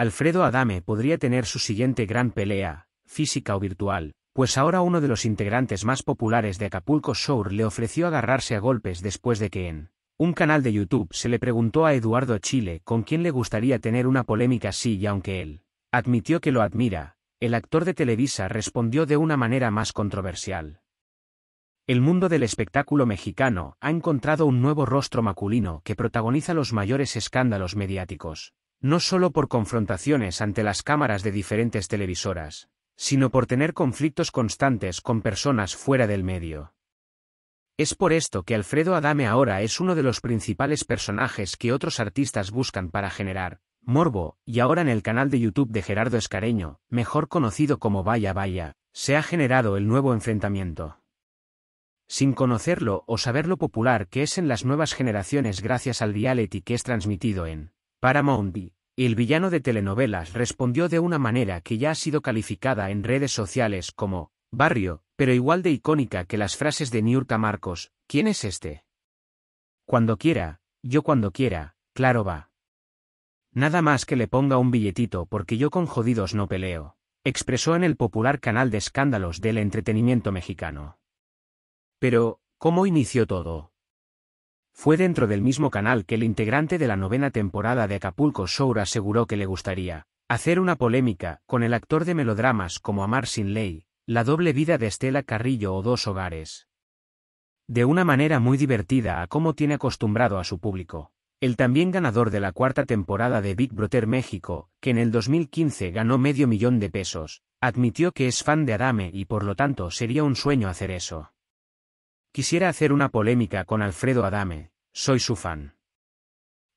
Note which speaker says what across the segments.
Speaker 1: Alfredo Adame podría tener su siguiente gran pelea, física o virtual, pues ahora uno de los integrantes más populares de Acapulco Shore le ofreció agarrarse a golpes después de que en un canal de YouTube se le preguntó a Eduardo Chile con quién le gustaría tener una polémica así y aunque él admitió que lo admira, el actor de Televisa respondió de una manera más controversial. El mundo del espectáculo mexicano ha encontrado un nuevo rostro masculino que protagoniza los mayores escándalos mediáticos no solo por confrontaciones ante las cámaras de diferentes televisoras, sino por tener conflictos constantes con personas fuera del medio. Es por esto que Alfredo Adame ahora es uno de los principales personajes que otros artistas buscan para generar morbo, y ahora en el canal de YouTube de Gerardo Escareño, mejor conocido como Vaya Vaya, se ha generado el nuevo enfrentamiento. Sin conocerlo o saber lo popular que es en las nuevas generaciones gracias al dialeti que es transmitido en para Mondi, el villano de telenovelas respondió de una manera que ya ha sido calificada en redes sociales como barrio, pero igual de icónica que las frases de Niurka Marcos, ¿quién es este? Cuando quiera, yo cuando quiera, claro va. Nada más que le ponga un billetito porque yo con jodidos no peleo, expresó en el popular canal de escándalos del entretenimiento mexicano. Pero, ¿cómo inició todo? Fue dentro del mismo canal que el integrante de la novena temporada de Acapulco Show aseguró que le gustaría hacer una polémica con el actor de melodramas como Amar sin ley, La doble vida de Estela Carrillo o Dos hogares. De una manera muy divertida a cómo tiene acostumbrado a su público. El también ganador de la cuarta temporada de Big Brother México, que en el 2015 ganó medio millón de pesos, admitió que es fan de Adame y por lo tanto sería un sueño hacer eso. Quisiera hacer una polémica con Alfredo Adame, soy su fan.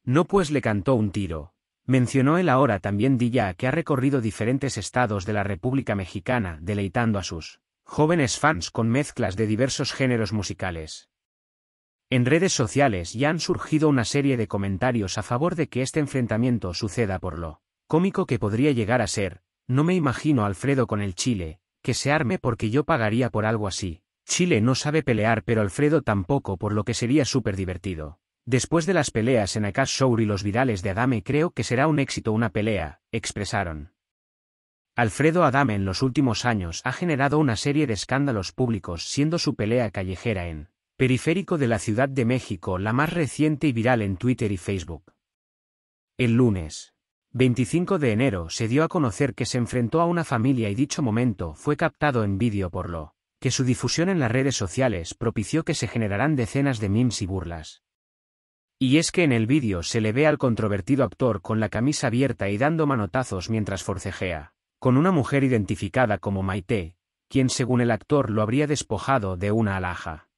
Speaker 1: No pues le cantó un tiro, mencionó él ahora también Dilla que ha recorrido diferentes estados de la República Mexicana deleitando a sus jóvenes fans con mezclas de diversos géneros musicales. En redes sociales ya han surgido una serie de comentarios a favor de que este enfrentamiento suceda por lo cómico que podría llegar a ser, no me imagino Alfredo con el Chile, que se arme porque yo pagaría por algo así, Chile no sabe pelear pero Alfredo tampoco por lo que sería súper divertido. Después de las peleas en Akash show y los virales de Adame creo que será un éxito una pelea, expresaron. Alfredo Adame en los últimos años ha generado una serie de escándalos públicos siendo su pelea callejera en Periférico de la Ciudad de México la más reciente y viral en Twitter y Facebook. El lunes, 25 de enero se dio a conocer que se enfrentó a una familia y dicho momento fue captado en vídeo por lo que su difusión en las redes sociales propició que se generaran decenas de memes y burlas. Y es que en el vídeo se le ve al controvertido actor con la camisa abierta y dando manotazos mientras forcejea, con una mujer identificada como Maite, quien según el actor lo habría despojado de una alhaja.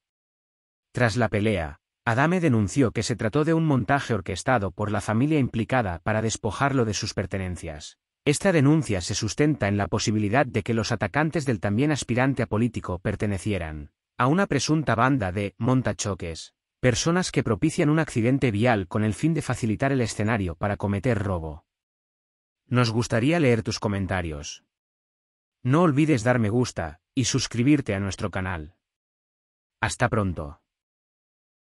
Speaker 1: Tras la pelea, Adame denunció que se trató de un montaje orquestado por la familia implicada para despojarlo de sus pertenencias. Esta denuncia se sustenta en la posibilidad de que los atacantes del también aspirante a político pertenecieran a una presunta banda de montachoques, personas que propician un accidente vial con el fin de facilitar el escenario para cometer robo. Nos gustaría leer tus comentarios. No olvides dar me gusta y suscribirte a nuestro canal. Hasta pronto.